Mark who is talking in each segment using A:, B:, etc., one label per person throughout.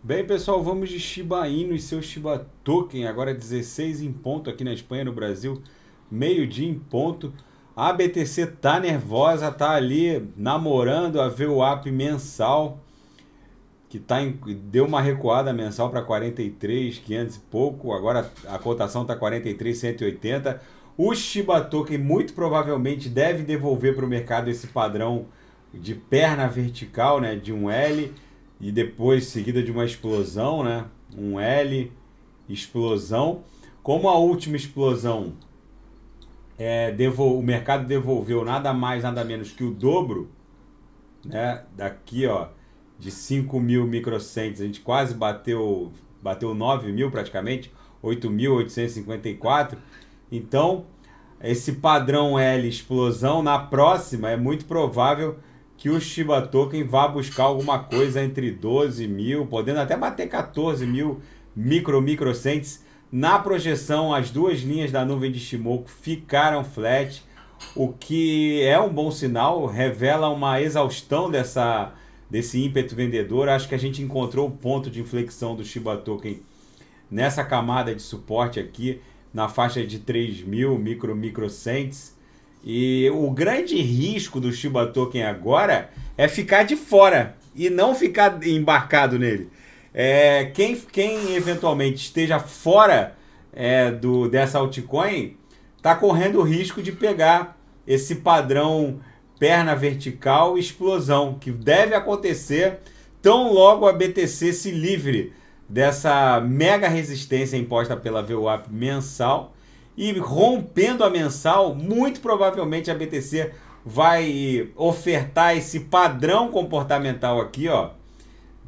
A: Bem, pessoal, vamos de Shiba Inu e seu Shiba Token. Agora 16 é em ponto aqui na Espanha, no Brasil, meio-dia em ponto. A BTC tá nervosa, tá ali namorando a VWAP mensal, que tá em, deu uma recuada mensal para 43, 500 e pouco. Agora a cotação tá 43, 180. O Shiba Token muito provavelmente deve devolver para o mercado esse padrão de perna vertical, né, de um L e depois seguida de uma explosão, né? Um L, explosão. Como a última explosão é, devol... o mercado devolveu nada mais, nada menos que o dobro, né? Daqui, ó, de 5 mil microcentes, a gente quase bateu, bateu 9 mil praticamente, 8.854. Então, esse padrão L explosão na próxima é muito provável que o Shiba Token vá buscar alguma coisa entre 12 mil, podendo até bater 14 mil micro microcentes. Na projeção, as duas linhas da nuvem de Shimoku ficaram flat, o que é um bom sinal, revela uma exaustão dessa, desse ímpeto vendedor. Acho que a gente encontrou o ponto de inflexão do Shiba Token nessa camada de suporte aqui, na faixa de 3 mil micro microcentes. E o grande risco do Shiba Token agora é ficar de fora e não ficar embarcado nele. É, quem, quem eventualmente esteja fora é, do dessa altcoin está correndo o risco de pegar esse padrão perna vertical explosão que deve acontecer tão logo a BTC se livre dessa mega resistência imposta pela VWAP mensal e rompendo a mensal, muito provavelmente a BTC vai ofertar esse padrão comportamental aqui, ó,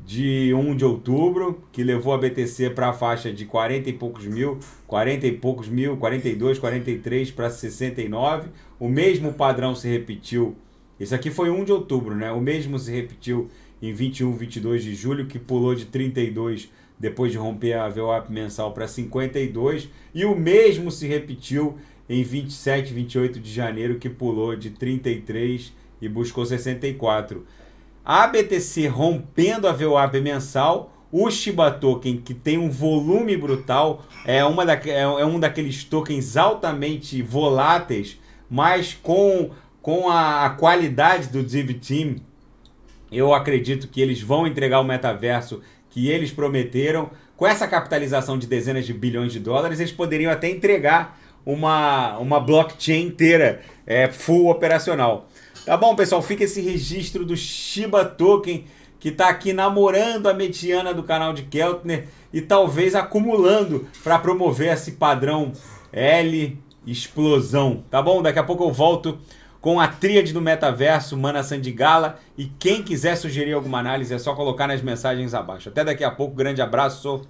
A: de 1 de outubro, que levou a BTC para a faixa de 40 e poucos mil, 40 e poucos mil, 42, 43 para 69. O mesmo padrão se repetiu. Isso aqui foi 1 de outubro, né? O mesmo se repetiu em 21, 22 de julho, que pulou de 32 depois de romper a VWAP mensal para 52, e o mesmo se repetiu em 27, 28 de janeiro, que pulou de 33 e buscou 64. A BTC rompendo a VWAP mensal, o Shiba Token, que tem um volume brutal, é, uma da, é, é um daqueles tokens altamente voláteis, mas com, com a, a qualidade do Div Team, eu acredito que eles vão entregar o metaverso que eles prometeram. Com essa capitalização de dezenas de bilhões de dólares, eles poderiam até entregar uma, uma blockchain inteira, é, full operacional. Tá bom, pessoal? Fica esse registro do Shiba Token que está aqui namorando a mediana do canal de Keltner e talvez acumulando para promover esse padrão L explosão. Tá bom? Daqui a pouco eu volto com a tríade do metaverso, Mana Sandigala. E quem quiser sugerir alguma análise é só colocar nas mensagens abaixo. Até daqui a pouco, grande abraço.